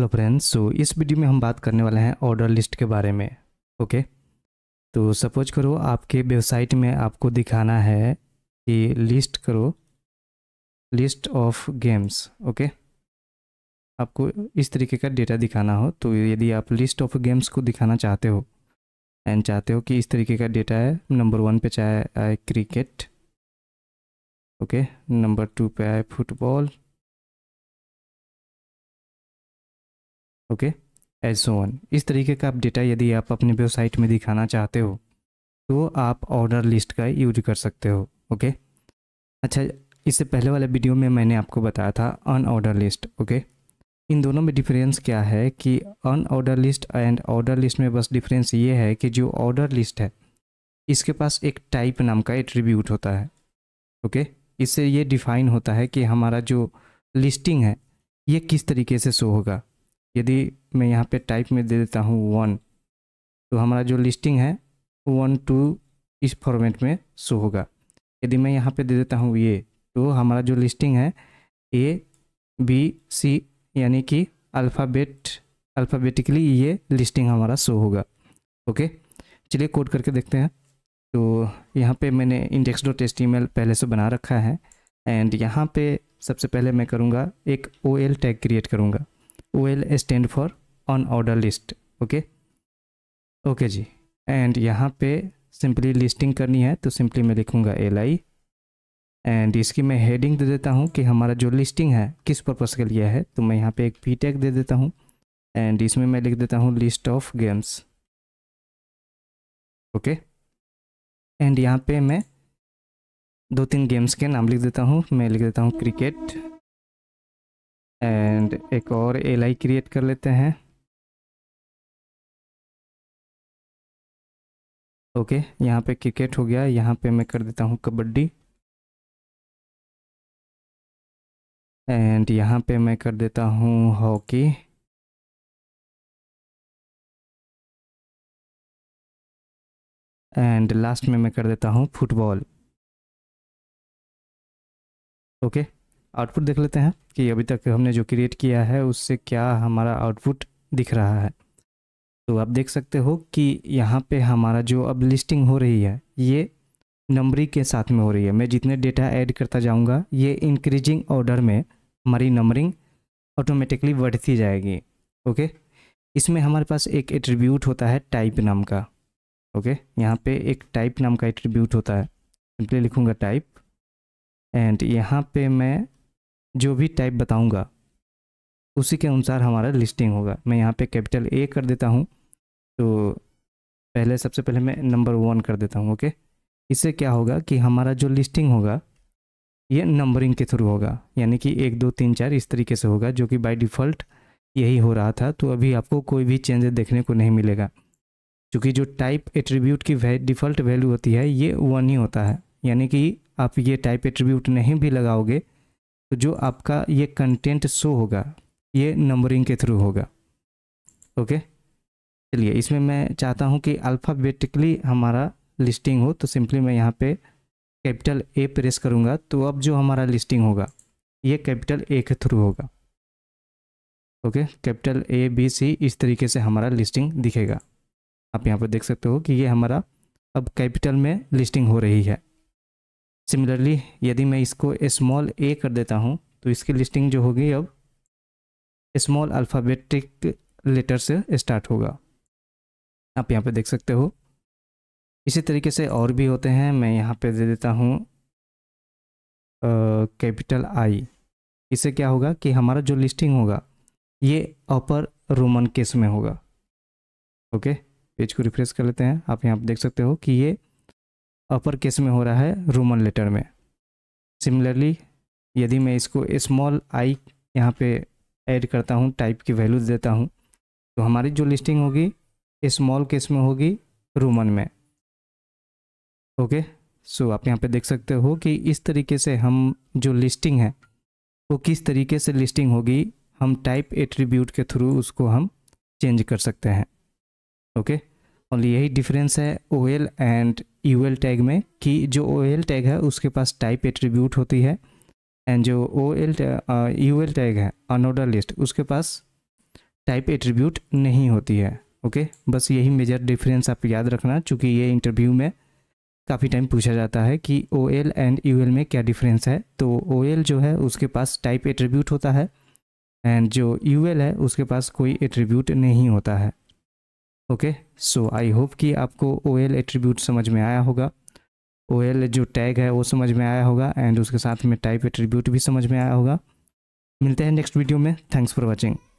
Hello friends so इस video में हम बात करने वाले हैं ऑर्डर लिस्ट के बारे में ओके तो सपोज करो आपके वेबसाइट में आपको दिखाना है कि लिस्ट करो लिस्ट ऑफ गेम्स ओके आपको इस तरीके का डेटा दिखाना हो तो यदि आप लिस्ट ऑफ गेम्स को दिखाना चाहते हो एंड चाहते हो कि इस तरीके का डेटा है नंबर वन पे चाहे आए क्रिकेट ओके नंबर टू पे आए football okay as so one इस तरीके का आप डेटा यदि आप अपने वेबसाइट में दिखाना चाहते हो तो आप ऑर्डर लिस्ट का यूज कर सकते हो ओके अच्छा इससे पहले वाले वीडियो में मैंने आपको बताया था अन ऑर्डर लिस्ट ओके इन दोनों में डिफरेंस क्या है कि un order list and order list में बस डिफरेंस ये है कि जो ऑर्डर लिस्ट है इसके पास एक टाइप नाम का एट्रीब्यूट होता है ओके इससे ये डिफाइन होता है कि हमारा जो लिस्टिंग है ये किस तरीके से शो होगा यदि मैं यहाँ पे टाइप में दे देता हूँ वन तो हमारा जो लिस्टिंग है वन टू इस फॉर्मेट में शो होगा यदि मैं यहाँ पे दे देता हूँ ये तो हमारा जो लिस्टिंग है ए बी सी यानी कि अल्फ़ाबेट अल्फ़ाबेटिकली ये लिस्टिंग हमारा शो होगा ओके चलिए कोड करके देखते हैं तो यहाँ पे मैंने इंडेक्स डॉट एस पहले से बना रखा है एंड यहाँ पे सबसे पहले मैं करूँगा एक ओ एल टैग क्रिएट करूँगा will stand for on order list okay okay जी एंड यहाँ पे सिंपली लिस्टिंग करनी है तो सिंपली मैं लिखूँगा एल आई एंड इसकी मैं हेडिंग दे देता हूँ कि हमारा जो लिस्टिंग है किस पर्पज़ के लिए है तो मैं यहाँ पे एक पी टैग दे देता हूँ एंड इसमें मैं लिख देता हूँ list of games okay and यहाँ पे मैं दो तीन गेम्स के नाम लिख देता हूँ मैं लिख देता हूँ क्रिकेट एंड एक और एल आई क्रिएट कर लेते हैं ओके okay, यहाँ पे क्रिकेट हो गया यहाँ पे मैं कर देता हूँ कबड्डी एंड यहाँ पे मैं कर देता हूँ हॉकी एंड लास्ट में मैं कर देता हूँ फुटबॉल ओके okay? आउटपुट देख लेते हैं कि अभी तक हमने जो क्रिएट किया है उससे क्या हमारा आउटपुट दिख रहा है तो आप देख सकते हो कि यहाँ पे हमारा जो अब लिस्टिंग हो रही है ये नंबरी के साथ में हो रही है मैं जितने डेटा ऐड करता जाऊँगा ये इंक्रीजिंग ऑर्डर में हमारी नंबरिंग ऑटोमेटिकली बढ़ती जाएगी ओके इसमें हमारे पास एक एट्रीब्यूट होता है टाइप नाम का ओके यहाँ पे एक टाइप नाम का एट्रीब्यूट होता है सिंपली लिखूँगा टाइप एंड यहाँ पे मैं जो भी टाइप बताऊंगा उसी के अनुसार हमारा लिस्टिंग होगा मैं यहाँ पे कैपिटल ए कर देता हूँ तो पहले सबसे पहले मैं नंबर वन कर देता हूँ ओके इससे क्या होगा कि हमारा जो लिस्टिंग होगा ये नंबरिंग के थ्रू होगा यानी कि एक दो तीन चार इस तरीके से होगा जो कि बाई डिफ़ॉल्ट यही हो रहा था तो अभी आपको कोई भी चेंजेस देखने को नहीं मिलेगा क्योंकि जो टाइप एट्रीब्यूट की वै, डिफ़ॉल्ट वैल्यू होती है ये वन ही होता है यानी कि आप ये टाइप एट्रीब्यूट नहीं भी लगाओगे तो जो आपका ये कंटेंट शो होगा ये नंबरिंग के थ्रू होगा ओके चलिए इसमें मैं चाहता हूँ कि अल्फ़ाबेटिकली हमारा लिस्टिंग हो तो सिंपली मैं यहाँ पे कैपिटल ए प्रेस करूँगा तो अब जो हमारा लिस्टिंग होगा ये कैपिटल ए के थ्रू होगा okay capital A B C इस तरीके से हमारा लिस्टिंग दिखेगा आप यहाँ पर देख सकते हो कि ये हमारा अब कैपिटल में लिस्टिंग हो रही है सिमिलरली यदि मैं इसको स्मॉल ए कर देता हूँ तो इसकी लिस्टिंग जो होगी अब स्मॉल अल्फ़ाबेटिक लेटर से स्टार्ट होगा आप यहाँ पे देख सकते हो इसी तरीके से और भी होते हैं मैं यहाँ पे दे देता हूँ कैपिटल आई इससे क्या होगा कि हमारा जो लिस्टिंग होगा ये अपर रोमन केस में होगा ओके पेज को रिफ्रेश कर लेते हैं आप यहाँ पे देख सकते हो कि ये अपर केस में हो रहा है रोमन लेटर में सिमिलरली यदि मैं इसको स्मॉल आई यहाँ पे ऐड करता हूँ टाइप की वैल्यूज देता हूँ तो हमारी जो लिस्टिंग होगी स्मॉल केस में होगी रोमन में ओके सो आप यहाँ पे देख सकते हो कि इस तरीके से हम जो लिस्टिंग है वो तो किस तरीके से लिस्टिंग होगी हम टाइप एट्रीब्यूट के थ्रू उसको हम चेंज कर सकते हैं ओके okay? और यही डिफरेंस है O L and U L tag में कि जो ओ एल टैग है उसके पास टाइप एट्रीब्यूट होती है एंड जो O L U L tag है अनोडर लिस्ट उसके पास टाइप एट्रीब्यूट नहीं होती है ओके बस यही मेजर डिफरेंस आप याद रखना चूँकि ये इंटरव्यू में काफ़ी टाइम पूछा जाता है कि O L and U L में क्या डिफरेंस है तो ओ एल जो है उसके पास टाइप एट्रीब्यूट होता है एंड जो यू एल है उसके पास कोई एट्रीब्यूट नहीं होता है ओके सो आई होप कि आपको ओ एल एट्रीब्यूट समझ में आया होगा ओ एल जो टैग है वो समझ में आया होगा एंड उसके साथ में टाइप एट्रीब्यूट भी समझ में आया होगा मिलते हैं नेक्स्ट वीडियो में थैंक्स फॉर वॉचिंग